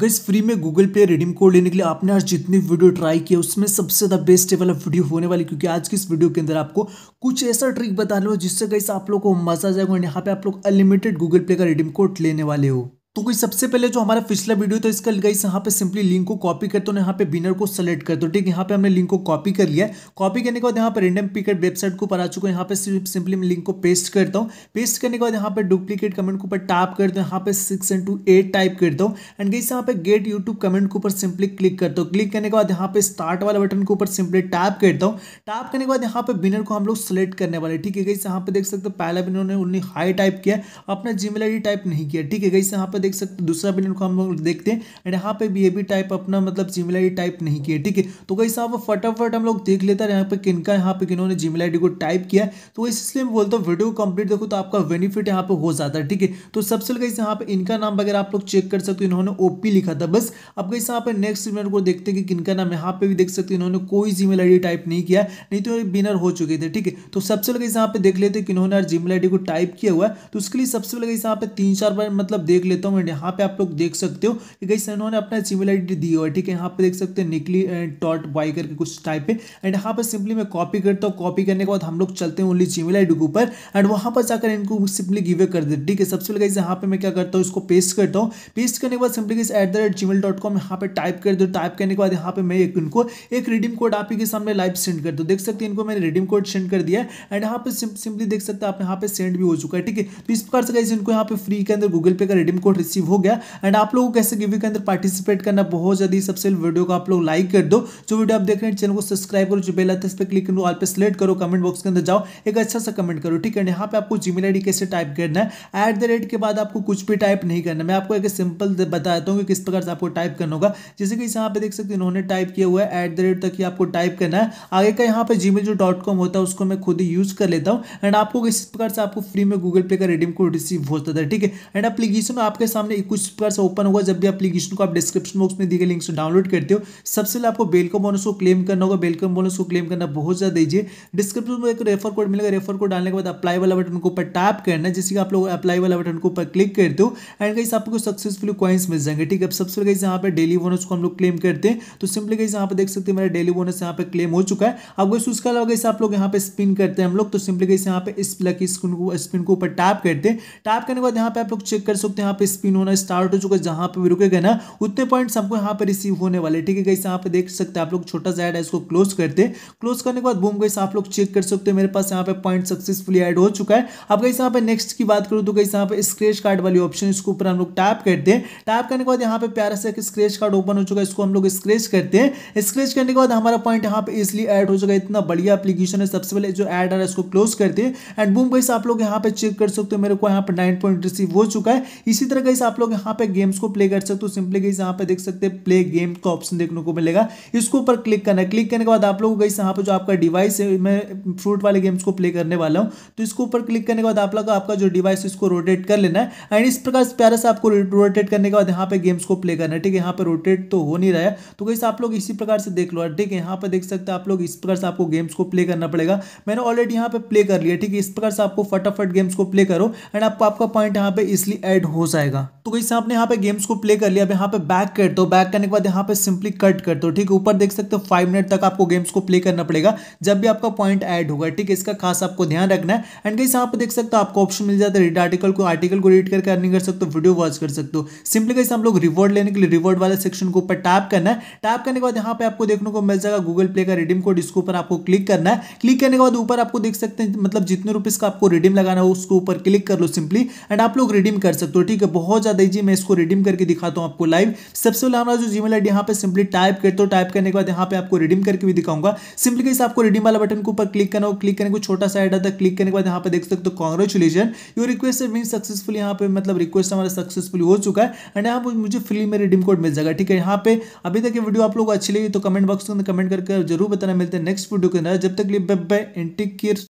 gas free में Google Pay redeem code लेने के लिए आपने आज जितनी वीडियो ट्राई किया उसमें सबसे ज़्यादा बेस्ट वाला वीडियो होने वाली क्योंकि आज की इस वीडियो के अंदर आपको कुछ ऐसा ट्रिक बताने हो जिससे गैस आप लोग को मजा आ जाएगा यहाँ पे आप लोग अनलिमिटेड गूगल पे का रिडीम कोड लेने वाले हो तो कोई सबसे पहले जो हमारा पिछला वीडियो था इसका गाइस यहाँ पे सिंपली लिंक को कॉपी करते हो यहाँ पे बिनर को सेलेक्ट करते हो ठीक है यहाँ पे हमने लिंक को कॉपी कर लिया कॉपी करने के बाद यहाँ पे रेंडम पिकर वेबसाइट को ऊपर आ चुका है यहाँ पे सिंपली मैं लिंक को पेस्ट करता हूँ पेस्ट करने के बाद यहाँ पे डुप्लीकेट कमेंट के ऊपर टाप कर दो यहाँ पे six and two eight type करता हूँ एंड गाइस यहाँ पे गेट यूट्यूब कमेंट के ऊपर सिंपली क्लिक करता हूँ क्लिक करने के बाद यहाँ पे स्टार्ट वाला बटन के ऊपर सिंपली टैप करता हूँ टैप करने के बाद यहाँ पे बिनर को हम लोग सेलेक्ट करने वाले ठीक है गाइस यहाँ पे देख सकते हो पहला बिनर ने उन्हें हाई टाइप किया अपना जीमेल आई टाइप नहीं किया ठीक है गाइस यहाँ पे देख सकते हैं दूसरा बिलियन को हम लोग देखते हैं एंड यहाँ पे भी ये भी टाइप अपना मतलब जीमेल आई टाइप नहीं किया ठीक है तो कहीं साहब फटाफट हम लोग देख लेते हैं यहाँ पे किनका यहाँ पे किन्होंने जीमेल आई को टाइप किया तो इसलिए मैं बोलता हूँ वीडियो कंप्लीट देखो तो आपका बेनिफिट यहाँ पे हो जाता है ठीक है तो सबसे पहले यहाँ पे इनका नाम वगैरह आप लोग चेक कर सकते हो इन्होंने ओपी लिखा था बस अब कहीं यहाँ पे नेक्स्ट विनर को देखते हैं कि किनका नाम यहाँ पे भी देख सकते हो इन्होंने कोई जीमेल आईडी टाइप नहीं किया नहीं तो बिनर हो चुके थे ठीक है तो सबसे पहले यहाँ पे देख लेते हैं कि इन्होंने जीमेल आईडी को टाइप किया हुआ है तो उसके लिए सबसे पहले यहाँ पे तीन चार बार मतलब देख लेता हूँ एंड यहाँ पे आप लोग देख सकते हो कि गई इन्होंने अपना जीमेल आई दी हुआ है ठीक है यहाँ पे देख सकते हो निकली डॉट वाई करके कुछ टाइप है एंड यहाँ पर सिंपली मैं कॉपी करता हूँ कॉपी करने के बाद हम लोग चलते हैं ओनली जीमेल आई के ऊपर एंड वहाँ पर जाकर इनको सिंपली गिवे कर देते ठीक है सबसे पहले गई यहाँ पे मैं क्या करता हूँ इसको पेस्ट करता हूँ पेस्ट करने के बाद सिंपली गई at the rate Gmail dot com यहाँ पर टाइप कर दो टाइप करने के बाद यहाँ पे मैं एक इनको एक रिडीम कोड आप ही के सामने लाइव सेंड कर दो देख सकते हैं इनको मैंने रिडीम कोड सेंड कर दिया एंड यहाँ पर सिंपली देख सकते हैं आप यहाँ पे सेंड भी हो चुका है ठीक है तो इस प्रकार से गई इनको यहाँ पे फ्री के अंदर गूगल पे का रिडीम कोड रिसीव हो गया एंड आप लोगों को कैसे गिव के अंदर पार्टिसिपेट करना बहुत जल्दी सबसे वीडियो को आप लोग लाइक कर दो जो वीडियो आप देख रहे हैं चैनल को सब्सक्राइब करो जो बेल आते इस पर क्लिक करो आप पे सिलेक्ट करो कमेंट बॉक्स के अंदर जाओ एक अच्छा सा कमेंट करो ठीक है यहाँ पे आपको जी मेल कैसे टाइप करना है एट के बाद आपको कुछ भी टाइप नहीं करना मैं आपको एक सिंपल बताता हूँ कि किस प्रकार से आपको टाइप करना होगा जैसे कि यहाँ पे देख सकते हैं इन्होंने टाइप किया हुआ है एट तक ही आपको टाइप करना है आगे का यहाँ पे जी जो डॉट कॉम होता है उसको मैं खुद ही यूज कर लेता हूँ एंड आपको किस प्रकार से आपको फ्री में गूगल पे का रिडीम कोड रिसीव होता था ठीक है एंड एप्लीकेशन आपके आपके सामने कुछ प्रकार से ओपन होगा जब भी एप्लीकेशन को आप डिस्क्रिप्शन बॉक्स में दी गई लिंक से डाउनलोड करते हो सबसे पहले आपको बेलकम बोनस को क्लेम करना होगा बेलकम बोनस को क्लेम करना बहुत ज़्यादा दीजिए डिस्क्रिप्शन में एक रेफर कोड मिलेगा रेफर कोड डालने के बाद अप्लाई वाला बटन को ऊपर टैप करना है जिससे कि आप लोग अप्लाई वाला बटन को ऊपर क्लिक करते हो एंड कहीं आपको सक्सेसफुली कॉइन्स मिल जाएंगे ठीक है सबसे पहले यहाँ पर डेली बोनस को हम लोग क्लेम करते हैं तो सिंपली कहीं यहाँ पर देख सकते हैं मेरा डेली बोनस यहाँ पर क्लेम हो चुका है अब कोई उसका अलावा कैसे आप लोग यहाँ पे स्पिन करते हैं हम लोग तो सिंपली कहीं यहाँ पे इस लकी स्क्रीन को स्पिन को ऊपर टैप करते हैं टैप करने के बाद यहाँ पे आप लोग चेक कर सकते हैं यहाँ पे स्पिन होना स्टार्ट हो चुका है जहां पर भी रुकेगा ना उतने पॉइंट आपको यहाँ पर रिसीव होने वाले ठीक है यहाँ पे देख सकते हैं आप लोग छोटा सा ऐड है इसको क्लोज करते क्लोज करने के बाद बूम गई आप लोग चेक कर सकते हैं मेरे पास यहाँ पे पॉइंट सक्सेसफुली एड हो चुका है अब गई यहाँ पे नेक्स्ट की बात करूँ तो गई यहाँ पे स्क्रेच कार्ड वाली ऑप्शन इसके ऊपर हम लोग टैप करते हैं टैप करने के बाद यहाँ पे प्यारा सा स्क्रेच कार्ड ओपन हो चुका है इसको हम लोग स्क्रेच करते हैं स्क्रेच करने के बाद हमारा पॉइंट यहाँ पे इजिली एड हो चुका है इतना बढ़िया अपलीकेशन है सबसे पहले जो एड आ रहा है इसको क्लोज करते हैं एंड बूम गई आप लोग यहाँ पे चेक कर सकते हो मेरे को यहाँ पर नाइन पॉइंट रिसीव हो चुका है इसी तरह गई आप लोग यहाँ पे गेम्स को प्ले कर सकते हो सिंपली गई यहाँ पे देख सकते हैं प्ले गेम का ऑप्शन देखने को मिलेगा इसके ऊपर क्लिक करना है क्लिक करने के बाद आप लोग गई यहाँ पे जो आपका डिवाइस है मैं फ्रूट वाले गेम्स को प्ले करने वाला हूँ तो इसको ऊपर क्लिक करने के बाद आप लोग आपका जो डिवाइस इसको रोटेट कर लेना है एंड इस प्रकार प्यारा से आपको रोटेट करने के बाद यहाँ पे गेम्स को प्ले करना है ठीक है यहाँ पे रोटेट तो हो नहीं रहा है तो गई आप लोग इसी प्रकार से देख लो ठीक है यहाँ पे देख सकते आप लोग इस प्रकार से आपको गेम्स को प्ले करना पड़ेगा मैंने ऑलरेडी यहाँ पे प्ले कर लिया ठीक है इस प्रकार से आपको फटाफट गेम्स को प्ले करो एंड आपको आपका पॉइंट यहाँ पे इसलिए एड हो जाएगा जाएगा तो कहीं से आपने यहाँ पे गेम्स को प्ले कर लिया अब यहाँ पे बैक कर दो बैक करने के बाद यहाँ पे सिंपली कट कर दो ठीक है ऊपर देख सकते हो फाइव मिनट तक आपको गेम्स को प्ले करना पड़ेगा जब भी आपका पॉइंट ऐड होगा ठीक है इसका खास आपको ध्यान रखना है एंड गई यहाँ पे देख सकते हो आपको ऑप्शन मिल जाता है रीड आर्टिकल को आर्टिकल को रीड करके अर्निंग कर सकते हो वीडियो वॉच कर सकते हो सिंपली कहीं से हम लोग रिवॉर्ड लेने के लिए रिवॉर्ड वाले सेक्शन के ऊपर टैप करना है टैप करने के बाद यहाँ पे आपको देखने को मिल जाएगा गूगल प्ले का रिडीम कोड इसके ऊपर आपको क्लिक करना है क्लिक करने के बाद ऊपर आपको देख सकते हैं मतलब जितने रुपीज का आपको रिडीम लगाना हो उसके ऊपर क्लिक कर लो सिंपली एंड आप लोग रिडीम कर सकते हो ठीक है बहुत ज़्यादा इजी मैं इसको रिडीम करके दिखाता हूं आपको लाइव सबसे पहले हमारा जो जी आईडी यहाँ पे सिंपली टाइप करते हो टाइप करने के बाद यहां पे आपको रिडीम करके भी दिखाऊंगा सिंपली कैसे आपको रिडीम वाला बटन के ऊपर क्लिक करना हो क्लिक करने को छोटा सा एड आता है क्लिक करने के बाद यहां पे देख सकते हो congratulation your request been successful यहाँ पे मतलब रिक्वेस्ट हमारा सक्सेसफुल हो चुका है एंड यहाँ पर मुझे फ्री में रिडीम कोड मिल जाएगा ठीक है यहाँ पे अभी तक ये वीडियो आप लोग अच्छी लगी तो कमेंट बॉक्स में कमेंट करके जरूर बताना मिलते हैं नेक्स्ट वीडियो के अंदर जब तक लिए बाय बाय एंटी